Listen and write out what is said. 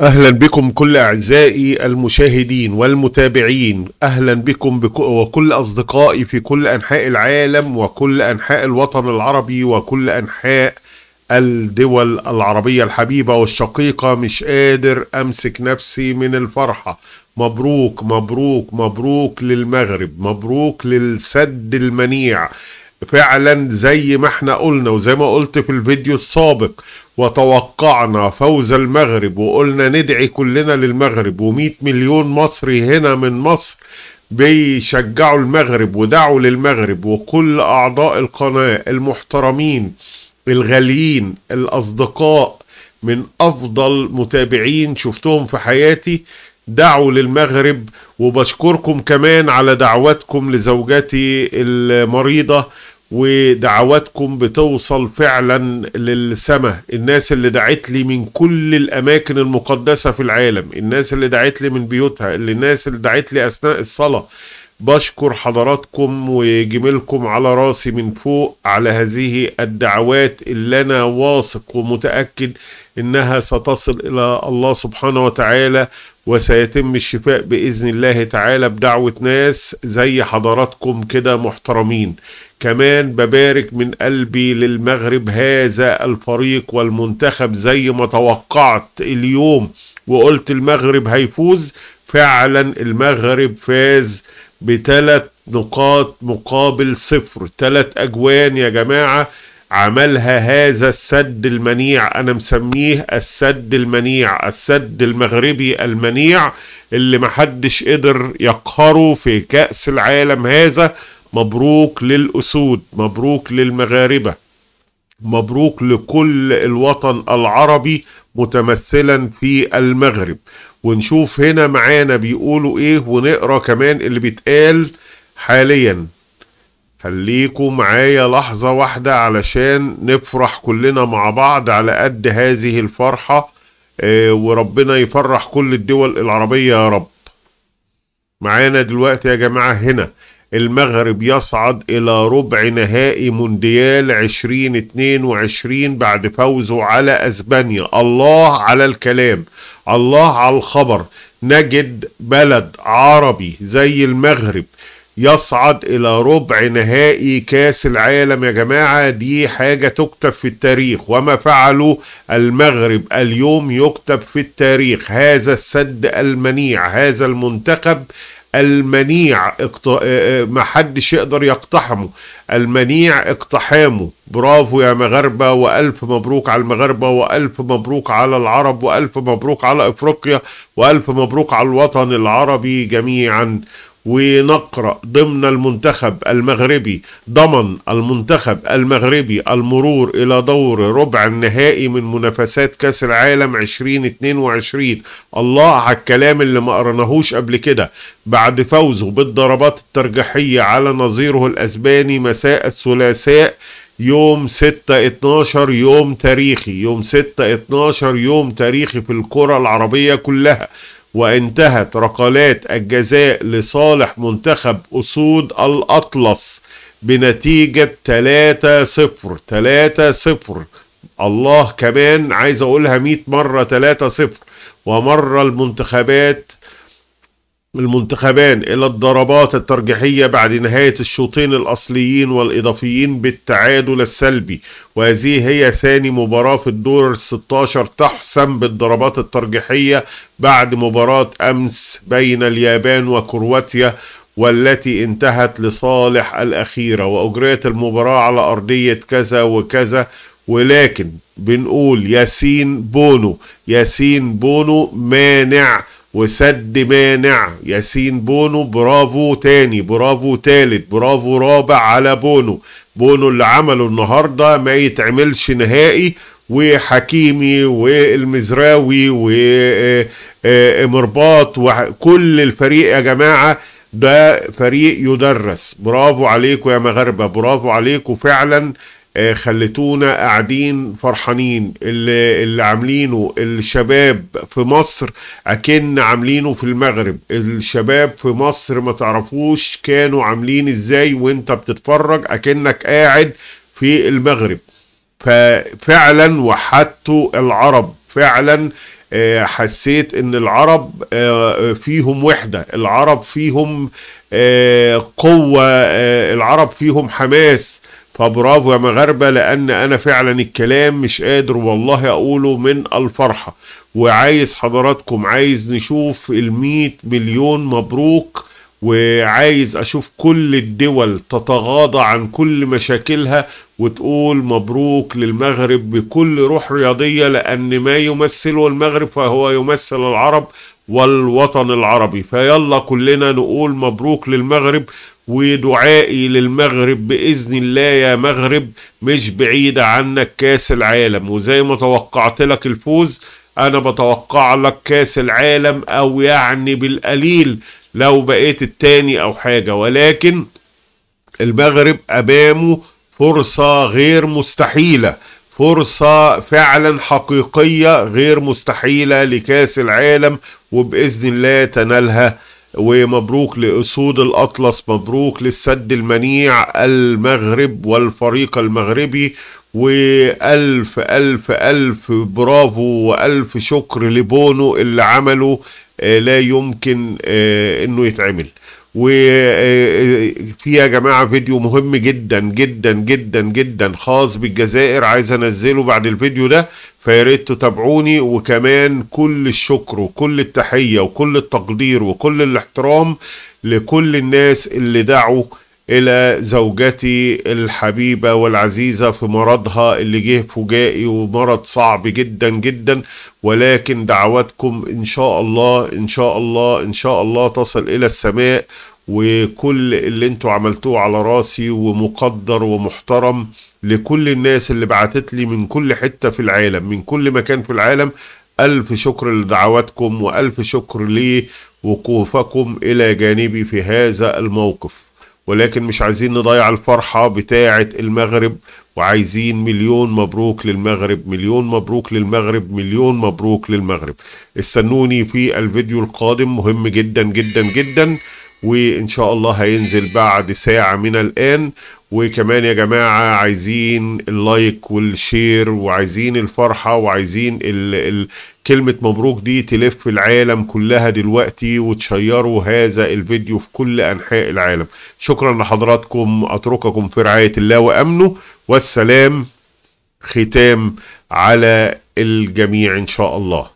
اهلا بكم كل اعزائي المشاهدين والمتابعين اهلا بكم بك وكل اصدقائي في كل انحاء العالم وكل انحاء الوطن العربي وكل انحاء الدول العربية الحبيبة والشقيقة مش قادر امسك نفسي من الفرحة مبروك مبروك مبروك للمغرب مبروك للسد المنيع فعلا زي ما احنا قلنا وزي ما قلت في الفيديو السابق وتوقعنا فوز المغرب وقلنا ندعي كلنا للمغرب و100 مليون مصري هنا من مصر بيشجعوا المغرب ودعوا للمغرب وكل أعضاء القناة المحترمين الغاليين الأصدقاء من أفضل متابعين شفتهم في حياتي دعوا للمغرب وبشكركم كمان على دعواتكم لزوجتي المريضة ودعواتكم بتوصل فعلا للسماء الناس اللي دعت لي من كل الأماكن المقدسة في العالم الناس اللي دعت لي من بيوتها اللي الناس اللي دعت لي أثناء الصلاة بشكر حضراتكم وجميلكم على راسي من فوق على هذه الدعوات اللي أنا واثق ومتأكد إنها ستصل إلى الله سبحانه وتعالى وسيتم الشفاء بإذن الله تعالى بدعوة ناس زي حضراتكم كده محترمين كمان ببارك من قلبي للمغرب هذا الفريق والمنتخب زي ما توقعت اليوم وقلت المغرب هيفوز فعلا المغرب فاز بثلاث نقاط مقابل صفر ثلاث أجوان يا جماعة عملها هذا السد المنيع أنا مسميه السد المنيع السد المغربي المنيع اللي محدش قدر يقهره في كأس العالم هذا مبروك للأسود مبروك للمغاربة مبروك لكل الوطن العربي متمثلا في المغرب ونشوف هنا معانا بيقولوا ايه ونقرا كمان اللي بيتقال حاليا خليكوا معايا لحظة واحدة علشان نفرح كلنا مع بعض على قد هذه الفرحة آه، وربنا يفرح كل الدول العربية يا رب معانا دلوقتي يا جماعة هنا المغرب يصعد إلى ربع نهائي مونديال 2022 بعد فوزه على أسبانيا الله على الكلام الله على الخبر نجد بلد عربي زي المغرب يصعد إلى ربع نهائي كاس العالم يا جماعة دي حاجة تكتب في التاريخ وما فعله المغرب اليوم يكتب في التاريخ هذا السد المنيع هذا المنتخب المنيع آه، آه، ما حدش يقدر يقتحمه المنيع اقتحامه برافو يا مغاربة وألف مبروك على المغاربة وألف مبروك على العرب وألف مبروك على إفريقيا وألف مبروك على الوطن العربي جميعا ونقرأ ضمن المنتخب المغربي ضمن المنتخب المغربي المرور إلى دور ربع النهائي من منافسات كأس العالم 2022 الله على الكلام اللي ما قرناهوش قبل كده بعد فوزه بالضربات الترجيحية على نظيره الأسباني مساء الثلاثاء يوم 6 12 يوم تاريخي يوم 6 12 يوم تاريخي في الكرة العربية كلها وانتهت ركلات الجزاء لصالح منتخب أسود الأطلس بنتيجة 3-0 3-0 الله كمان عايز أقولها 100 مرة 3-0 ومر المنتخبات المنتخبان إلى الضربات الترجيحية بعد نهاية الشوطين الأصليين والإضافيين بالتعادل السلبي وهذه هي ثاني مباراة في الدور 16 تحسم بالضربات الترجيحية بعد مباراة أمس بين اليابان وكرواتيا والتي انتهت لصالح الأخيرة وأجريت المباراة على أرضية كذا وكذا ولكن بنقول ياسين بونو ياسين بونو مانع وسد مانع ياسين بونو برافو تاني برافو تالت برافو رابع على بونو بونو اللي عمله النهارده ما يتعملش نهائي وحكيمي والمزراوي ومرباط آه، آه، وكل الفريق يا جماعه ده فريق يدرس برافو عليكم يا مغاربه برافو عليكم فعلا آه، خليتونا قاعدين فرحانين اللي, اللي عاملينه الشباب في مصر اكن عاملينه في المغرب الشباب في مصر ما تعرفوش كانوا عاملين ازاي وانت بتتفرج اكنك قاعد في المغرب ففعلا وحدتوا العرب فعلا آه، حسيت ان العرب آه، فيهم وحده العرب فيهم قوه العرب فيهم حماس فبرافو يا مغاربة لأن أنا فعلا الكلام مش قادر والله أقوله من الفرحة وعايز حضراتكم عايز نشوف الميت مليون مبروك وعايز أشوف كل الدول تتغاضى عن كل مشاكلها وتقول مبروك للمغرب بكل روح رياضية لأن ما يمثله المغرب فهو يمثل العرب والوطن العربي فيلا كلنا نقول مبروك للمغرب ودعائي للمغرب باذن الله يا مغرب مش بعيده عنك كاس العالم وزي ما توقعت لك الفوز انا بتوقع لك كاس العالم او يعني بالقليل لو بقيت التاني او حاجه ولكن المغرب امامه فرصه غير مستحيله فرصة فعلا حقيقية غير مستحيلة لكاس العالم وبإذن الله تنالها ومبروك لأسود الأطلس مبروك للسد المنيع المغرب والفريق المغربي وألف ألف ألف برافو وألف شكر لبونو اللي عمله آه، لا يمكن آه، أنه يتعمل وفي آه، يا جماعه فيديو مهم جدا جدا جدا جدا خاص بالجزائر عايز انزله بعد الفيديو ده فياريت تتابعوني وكمان كل الشكر وكل التحيه وكل التقدير وكل الاحترام لكل الناس اللي دعوا إلى زوجتي الحبيبة والعزيزة في مرضها اللي جه فجائي ومرض صعب جدا جدا ولكن دعواتكم إن شاء الله إن شاء الله إن شاء الله تصل إلى السماء وكل اللي انتوا عملتوه على راسي ومقدر ومحترم لكل الناس اللي بعتت لي من كل حتة في العالم من كل مكان في العالم ألف شكر لدعواتكم وألف شكر لوقوفكم إلى جانبي في هذا الموقف ولكن مش عايزين نضيع الفرحة بتاعة المغرب وعايزين مليون مبروك للمغرب مليون مبروك للمغرب مليون مبروك للمغرب استنوني في الفيديو القادم مهم جدا جدا جدا وان شاء الله هينزل بعد ساعة من الان وكمان يا جماعة عايزين اللايك والشير وعايزين الفرحة وعايزين الـ الـ كلمة مبروك دي تلف العالم كلها دلوقتي وتشيروا هذا الفيديو في كل أنحاء العالم شكرا لحضراتكم أترككم في رعاية الله وأمنه والسلام ختام على الجميع إن شاء الله